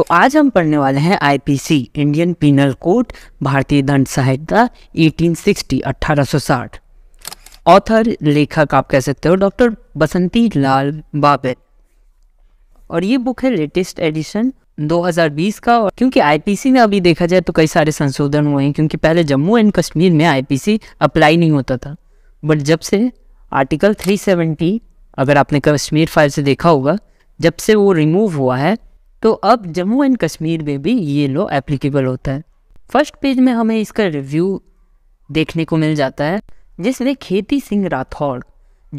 तो आज हम पढ़ने वाले हैं आईपीसी इंडियन पीनल कोड भारतीय दंड संहिता 1860 1860 ऑथर लेखक आप कह सकते हो डॉक्टर बसंती लाल बाबे और ये बुक है लेटेस्ट एडिशन 2020 का और क्योंकि आईपीसी में अभी देखा जाए तो कई सारे संशोधन हुए हैं क्योंकि पहले जम्मू एंड कश्मीर में आईपीसी अप्लाई नहीं होता था बट जब से आर्टिकल 370 अगर आपने कश्मीर फाइल से देखा होगा जब से वो रिमूव हुआ है तो अब जम्मू एंड कश्मीर में भी ये लॉ एप्लीकेबल होता है फर्स्ट पेज में हमें इसका रिव्यू देखने को मिल जाता है जिसमें खेती सिंह राठौड़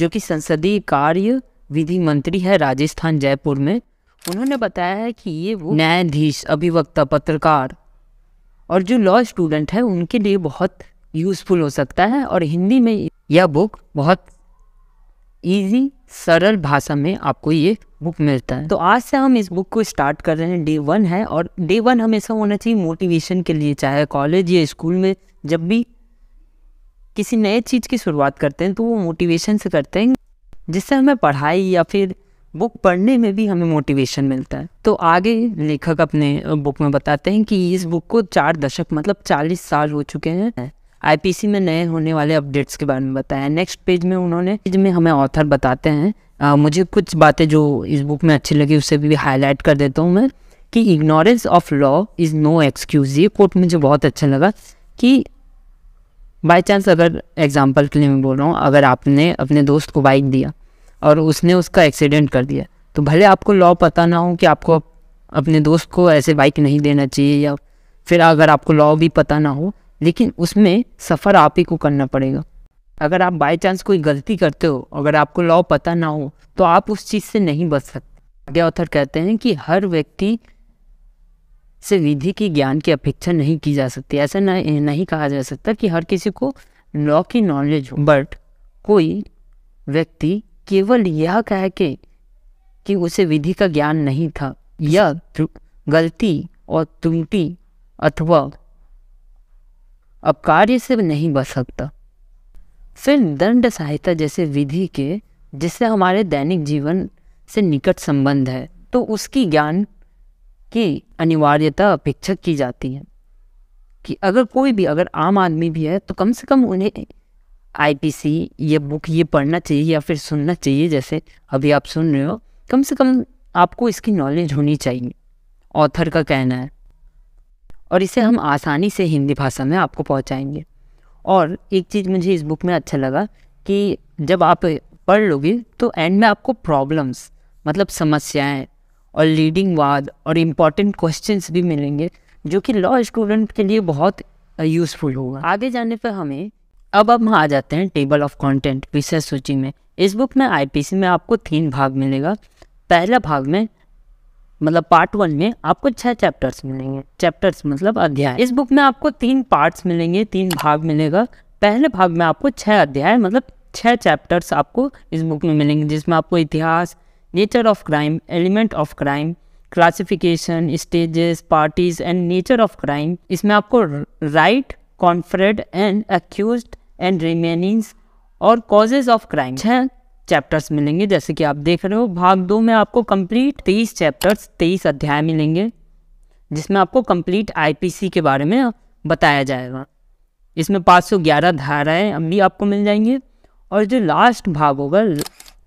जो कि संसदीय कार्य विधि मंत्री है राजस्थान जयपुर में उन्होंने बताया है कि ये वो न्यायाधीश अभिवक्ता पत्रकार और जो लॉ स्टूडेंट है उनके लिए बहुत यूज़फुल हो सकता है और हिंदी में यह बुक बहुत इजी सरल भाषा में आपको ये बुक मिलता है तो आज से हम इस बुक को स्टार्ट कर रहे हैं डे वन है और डे वन हमेशा होना चाहिए मोटिवेशन के लिए चाहे कॉलेज या स्कूल में जब भी किसी नए चीज़ की शुरुआत करते हैं तो वो मोटिवेशन से करते हैं जिससे हमें पढ़ाई या फिर बुक पढ़ने में भी हमें मोटिवेशन मिलता है तो आगे लेखक अपने बुक में बताते हैं कि इस बुक को चार दशक मतलब चालीस साल हो चुके हैं आईपीसी में नए होने वाले अपडेट्स के बारे में बताया नेक्स्ट पेज में उन्होंने पेज में हमें ऑथर बताते हैं आ, मुझे कुछ बातें जो इस बुक में अच्छी लगी उसे भी हाईलाइट कर देता हूँ मैं कि ignorance of law is no excuse ये कोर्ट मुझे बहुत अच्छा लगा कि बाई चांस अगर एग्जाम्पल के लिए मैं बोल रहा हूँ अगर आपने अपने दोस्त को बाइक दिया और उसने उसका एक्सीडेंट कर दिया तो भले आपको लॉ पता ना हो कि आपको अपने दोस्त को ऐसे बाइक नहीं देना चाहिए या फिर अगर आपको लॉ भी पता ना हो लेकिन उसमें सफ़र आप ही को करना पड़ेगा अगर आप बाई चांस कोई गलती करते हो अगर आपको लॉ पता ना हो तो आप उस चीज़ से नहीं बच सकते आगे ऑथर कहते हैं कि हर व्यक्ति से विधि की ज्ञान की अपेक्षा नहीं की जा सकती ऐसा नहीं, नहीं कहा जा सकता कि हर किसी को लॉ की नॉलेज हो बट कोई व्यक्ति केवल यह कह के कि उसे विधि का ज्ञान नहीं था यह गलती और त्रुटि अथवा अब कार्य से नहीं बच सकता फिर दंड सहायता जैसे विधि के जिससे हमारे दैनिक जीवन से निकट संबंध है तो उसकी ज्ञान की अनिवार्यता अपेक्षा की जाती है कि अगर कोई भी अगर आम आदमी भी है तो कम से कम उन्हें आईपीसी ये बुक ये पढ़ना चाहिए या फिर सुनना चाहिए जैसे अभी आप सुन रहे हो कम से कम आपको इसकी नॉलेज होनी चाहिए ऑथर का कहना है और इसे हम हम्म। आसानी से हिंदी भाषा में आपको पहुंचाएंगे और एक चीज़ मुझे इस बुक में अच्छा लगा कि जब आप पढ़ लोगे तो एंड में आपको प्रॉब्लम्स मतलब समस्याएं और लीडिंग वाद और इम्पॉर्टेंट क्वेश्चंस भी मिलेंगे जो कि लॉ स्टूडेंट के लिए बहुत यूज़फुल होगा आगे जाने पर हमें अब हम आ जाते हैं टेबल ऑफ कंटेंट विषय सूची में इस बुक में आईपीसी में आपको तीन भाग मिलेगा पहला भाग में मतलब पार्ट वन में आपको छह चैप्टर्स मिलेंगे चैप्टर्स मतलब अध्याय इस बुक में आपको तीन पार्ट्स मिलेंगे तीन भाग मिलेगा पहले भाग में आपको छह अध्याय मतलब छह चैप्टर्स आपको इस बुक में मिलेंगे जिसमें आपको इतिहास nature of crime element of crime classification stages parties and nature of crime इसमें आपको right conferred and accuse and remainings और कॉजेज ऑफ क्राइम छह चैप्टर्स मिलेंगे जैसे कि आप देख रहे हो भाग दो में आपको कंप्लीट तेईस चैप्टर्स तेईस अध्याय मिलेंगे जिसमें आपको कंप्लीट आईपीसी के बारे में बताया जाएगा इसमें पाँच सौ ग्यारह धाराएँ भी आपको मिल जाएंगी और जो लास्ट भाग होगा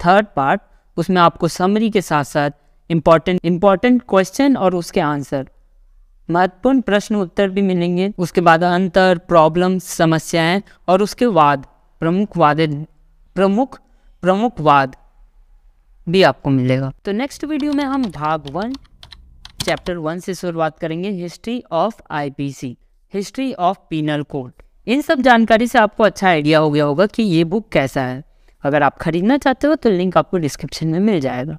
थर्ड पार्ट उसमें आपको समरी के साथ साथ इम्पॉर्टेंट इम्पॉर्टेंट क्वेश्चन और उसके आंसर महत्वपूर्ण प्रश्न उत्तर भी मिलेंगे उसके बाद अंतर प्रॉब्लम समस्याएं और उसके बाद प्रमुख वादे प्रमुख प्रमुख वाद भी आपको मिलेगा तो नेक्स्ट वीडियो में हम भाग वन चैप्टर वन से शुरुआत करेंगे history of IPC history of penal code इन सब जानकारी से आपको अच्छा आइडिया हो गया होगा कि ये बुक कैसा है अगर आप खरीदना चाहते हो तो लिंक आपको डिस्क्रिप्शन में मिल जाएगा